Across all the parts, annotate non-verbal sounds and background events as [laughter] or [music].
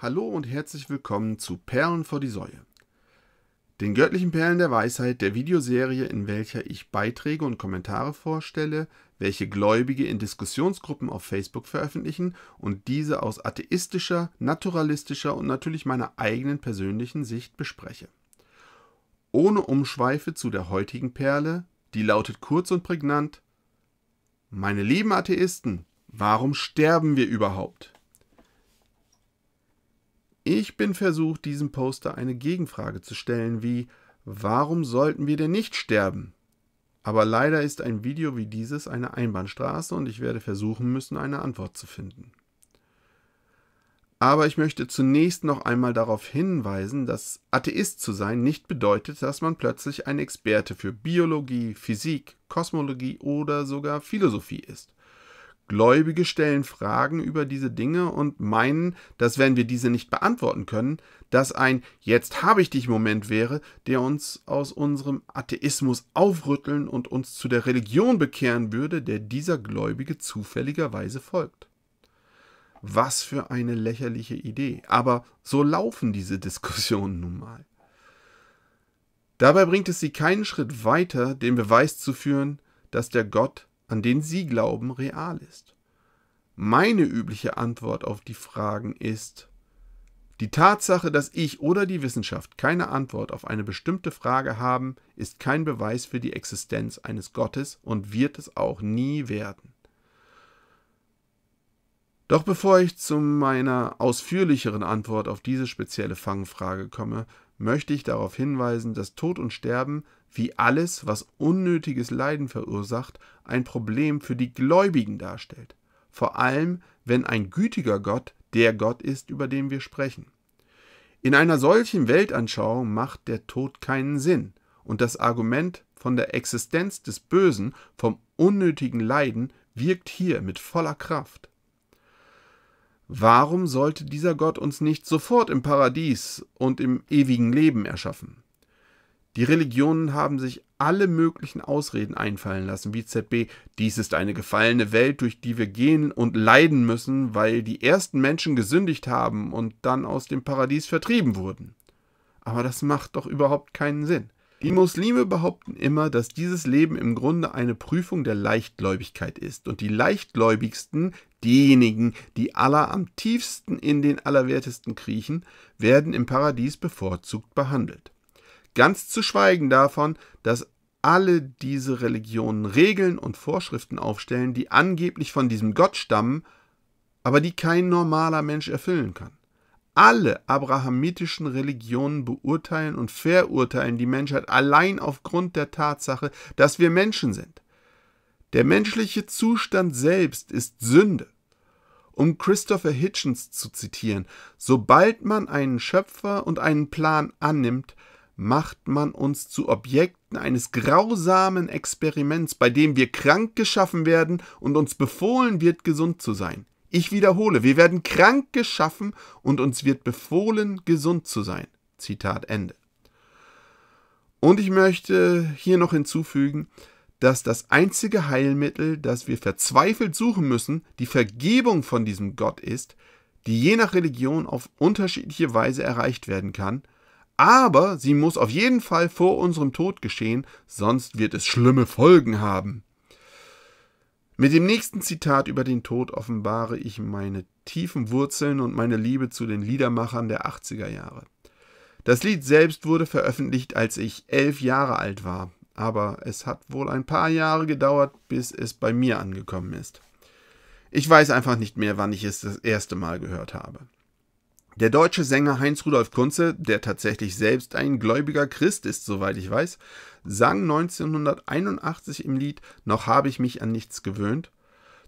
Hallo und herzlich willkommen zu Perlen vor die Säue. Den göttlichen Perlen der Weisheit, der Videoserie, in welcher ich Beiträge und Kommentare vorstelle, welche Gläubige in Diskussionsgruppen auf Facebook veröffentlichen und diese aus atheistischer, naturalistischer und natürlich meiner eigenen persönlichen Sicht bespreche. Ohne Umschweife zu der heutigen Perle, die lautet kurz und prägnant Meine lieben Atheisten, Warum sterben wir überhaupt? Ich bin versucht, diesem Poster eine Gegenfrage zu stellen, wie Warum sollten wir denn nicht sterben? Aber leider ist ein Video wie dieses eine Einbahnstraße und ich werde versuchen müssen, eine Antwort zu finden. Aber ich möchte zunächst noch einmal darauf hinweisen, dass Atheist zu sein nicht bedeutet, dass man plötzlich ein Experte für Biologie, Physik, Kosmologie oder sogar Philosophie ist. Gläubige stellen Fragen über diese Dinge und meinen, dass wenn wir diese nicht beantworten können, dass ein Jetzt habe ich dich Moment wäre, der uns aus unserem Atheismus aufrütteln und uns zu der Religion bekehren würde, der dieser Gläubige zufälligerweise folgt. Was für eine lächerliche Idee. Aber so laufen diese [laughs] Diskussionen nun mal. Dabei bringt es sie keinen Schritt weiter, den Beweis zu führen, dass der Gott an den Sie glauben, real ist? Meine übliche Antwort auf die Fragen ist, die Tatsache, dass ich oder die Wissenschaft keine Antwort auf eine bestimmte Frage haben, ist kein Beweis für die Existenz eines Gottes und wird es auch nie werden. Doch bevor ich zu meiner ausführlicheren Antwort auf diese spezielle Fangfrage komme, möchte ich darauf hinweisen, dass Tod und Sterben wie alles, was unnötiges Leiden verursacht, ein Problem für die Gläubigen darstellt, vor allem wenn ein gütiger Gott der Gott ist, über den wir sprechen. In einer solchen Weltanschauung macht der Tod keinen Sinn, und das Argument von der Existenz des Bösen, vom unnötigen Leiden, wirkt hier mit voller Kraft. Warum sollte dieser Gott uns nicht sofort im Paradies und im ewigen Leben erschaffen? Die Religionen haben sich alle möglichen Ausreden einfallen lassen, wie ZB, dies ist eine gefallene Welt, durch die wir gehen und leiden müssen, weil die ersten Menschen gesündigt haben und dann aus dem Paradies vertrieben wurden. Aber das macht doch überhaupt keinen Sinn. Die Muslime behaupten immer, dass dieses Leben im Grunde eine Prüfung der Leichtgläubigkeit ist und die Leichtgläubigsten, diejenigen, die Allah am tiefsten in den Allerwertesten kriechen, werden im Paradies bevorzugt behandelt. Ganz zu schweigen davon, dass alle diese Religionen Regeln und Vorschriften aufstellen, die angeblich von diesem Gott stammen, aber die kein normaler Mensch erfüllen kann. Alle abrahamitischen Religionen beurteilen und verurteilen die Menschheit allein aufgrund der Tatsache, dass wir Menschen sind. Der menschliche Zustand selbst ist Sünde. Um Christopher Hitchens zu zitieren, sobald man einen Schöpfer und einen Plan annimmt, macht man uns zu Objekten eines grausamen Experiments, bei dem wir krank geschaffen werden und uns befohlen wird, gesund zu sein. Ich wiederhole, wir werden krank geschaffen und uns wird befohlen, gesund zu sein. Zitat Ende. Und ich möchte hier noch hinzufügen, dass das einzige Heilmittel, das wir verzweifelt suchen müssen, die Vergebung von diesem Gott ist, die je nach Religion auf unterschiedliche Weise erreicht werden kann – aber sie muss auf jeden Fall vor unserem Tod geschehen, sonst wird es schlimme Folgen haben. Mit dem nächsten Zitat über den Tod offenbare ich meine tiefen Wurzeln und meine Liebe zu den Liedermachern der 80er Jahre. Das Lied selbst wurde veröffentlicht, als ich elf Jahre alt war, aber es hat wohl ein paar Jahre gedauert, bis es bei mir angekommen ist. Ich weiß einfach nicht mehr, wann ich es das erste Mal gehört habe. Der deutsche Sänger Heinz Rudolf Kunze, der tatsächlich selbst ein gläubiger Christ ist, soweit ich weiß, sang 1981 im Lied Noch habe ich mich an nichts gewöhnt.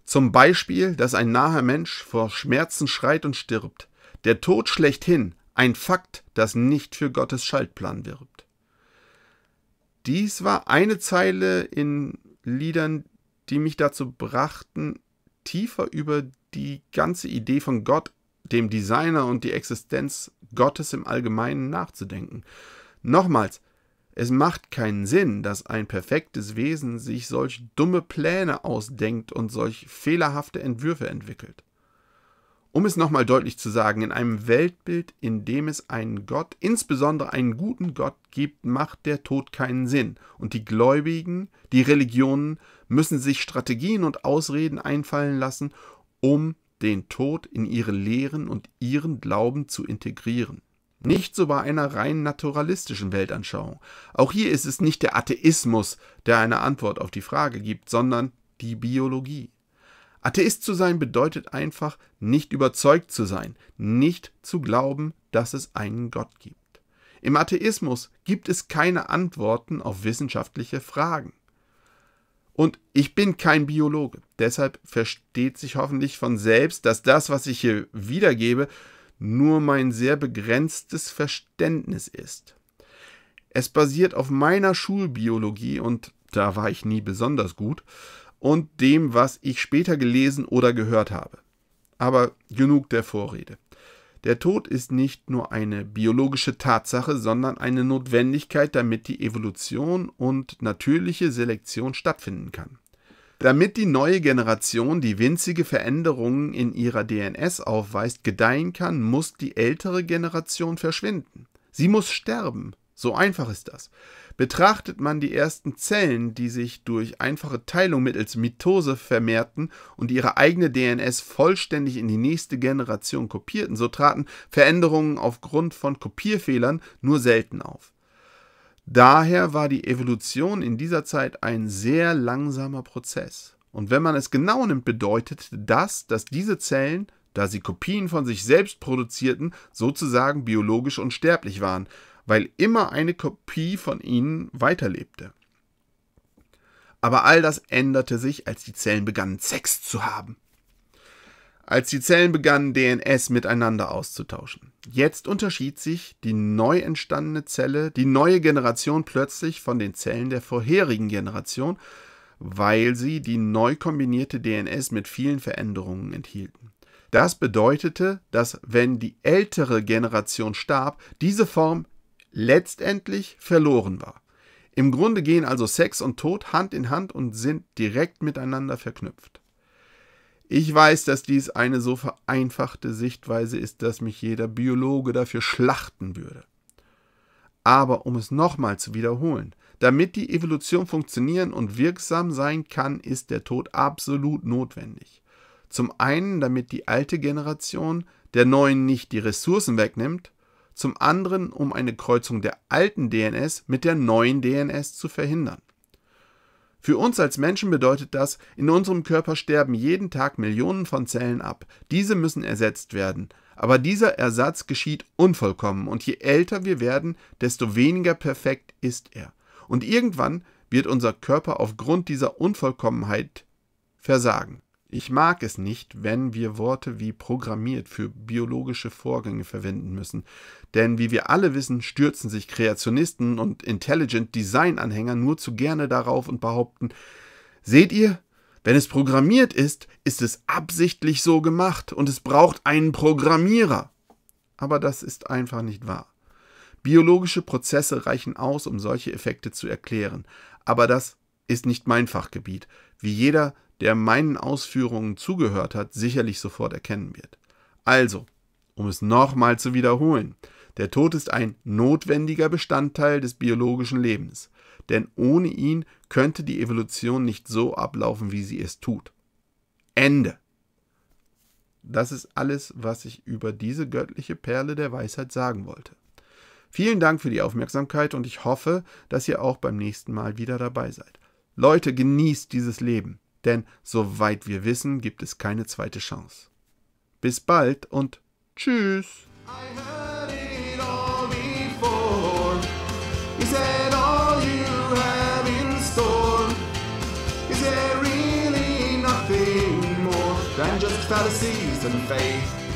Zum Beispiel, dass ein naher Mensch vor Schmerzen schreit und stirbt. Der Tod schlechthin, ein Fakt, das nicht für Gottes Schaltplan wirbt. Dies war eine Zeile in Liedern, die mich dazu brachten, tiefer über die ganze Idee von Gott dem Designer und die Existenz Gottes im Allgemeinen nachzudenken. Nochmals, es macht keinen Sinn, dass ein perfektes Wesen sich solch dumme Pläne ausdenkt und solch fehlerhafte Entwürfe entwickelt. Um es nochmal deutlich zu sagen, in einem Weltbild, in dem es einen Gott, insbesondere einen guten Gott gibt, macht der Tod keinen Sinn. Und die Gläubigen, die Religionen müssen sich Strategien und Ausreden einfallen lassen, um den Tod in ihre Lehren und ihren Glauben zu integrieren. Nicht so bei einer rein naturalistischen Weltanschauung. Auch hier ist es nicht der Atheismus, der eine Antwort auf die Frage gibt, sondern die Biologie. Atheist zu sein bedeutet einfach, nicht überzeugt zu sein, nicht zu glauben, dass es einen Gott gibt. Im Atheismus gibt es keine Antworten auf wissenschaftliche Fragen. Und ich bin kein Biologe. Deshalb versteht sich hoffentlich von selbst, dass das, was ich hier wiedergebe, nur mein sehr begrenztes Verständnis ist. Es basiert auf meiner Schulbiologie und da war ich nie besonders gut und dem, was ich später gelesen oder gehört habe. Aber genug der Vorrede. Der Tod ist nicht nur eine biologische Tatsache, sondern eine Notwendigkeit, damit die Evolution und natürliche Selektion stattfinden kann. Damit die neue Generation, die winzige Veränderungen in ihrer DNS aufweist, gedeihen kann, muss die ältere Generation verschwinden. Sie muss sterben. So einfach ist das. Betrachtet man die ersten Zellen, die sich durch einfache Teilung mittels Mitose vermehrten und ihre eigene DNS vollständig in die nächste Generation kopierten, so traten Veränderungen aufgrund von Kopierfehlern nur selten auf. Daher war die Evolution in dieser Zeit ein sehr langsamer Prozess. Und wenn man es genau nimmt, bedeutet das, dass diese Zellen, da sie Kopien von sich selbst produzierten, sozusagen biologisch unsterblich waren, weil immer eine Kopie von ihnen weiterlebte. Aber all das änderte sich, als die Zellen begannen, Sex zu haben. Als die Zellen begannen, DNS miteinander auszutauschen. Jetzt unterschied sich die neu entstandene Zelle, die neue Generation plötzlich von den Zellen der vorherigen Generation, weil sie die neu kombinierte DNS mit vielen Veränderungen enthielten. Das bedeutete, dass wenn die ältere Generation starb, diese Form letztendlich verloren war. Im Grunde gehen also Sex und Tod Hand in Hand und sind direkt miteinander verknüpft. Ich weiß, dass dies eine so vereinfachte Sichtweise ist, dass mich jeder Biologe dafür schlachten würde. Aber um es nochmal zu wiederholen, damit die Evolution funktionieren und wirksam sein kann, ist der Tod absolut notwendig. Zum einen, damit die alte Generation der neuen nicht die Ressourcen wegnimmt, zum anderen um eine Kreuzung der alten DNS mit der neuen DNS zu verhindern. Für uns als Menschen bedeutet das, in unserem Körper sterben jeden Tag Millionen von Zellen ab. Diese müssen ersetzt werden. Aber dieser Ersatz geschieht unvollkommen und je älter wir werden, desto weniger perfekt ist er. Und irgendwann wird unser Körper aufgrund dieser Unvollkommenheit versagen. Ich mag es nicht, wenn wir Worte wie programmiert für biologische Vorgänge verwenden müssen, denn wie wir alle wissen, stürzen sich Kreationisten und Intelligent Design-Anhänger nur zu gerne darauf und behaupten, seht ihr, wenn es programmiert ist, ist es absichtlich so gemacht und es braucht einen Programmierer. Aber das ist einfach nicht wahr. Biologische Prozesse reichen aus, um solche Effekte zu erklären, aber das ist nicht mein Fachgebiet. Wie jeder der meinen Ausführungen zugehört hat, sicherlich sofort erkennen wird. Also, um es nochmal zu wiederholen, der Tod ist ein notwendiger Bestandteil des biologischen Lebens, denn ohne ihn könnte die Evolution nicht so ablaufen, wie sie es tut. Ende. Das ist alles, was ich über diese göttliche Perle der Weisheit sagen wollte. Vielen Dank für die Aufmerksamkeit und ich hoffe, dass ihr auch beim nächsten Mal wieder dabei seid. Leute, genießt dieses Leben denn soweit wir wissen, gibt es keine zweite Chance. Bis bald und tschüss! fantasies and faith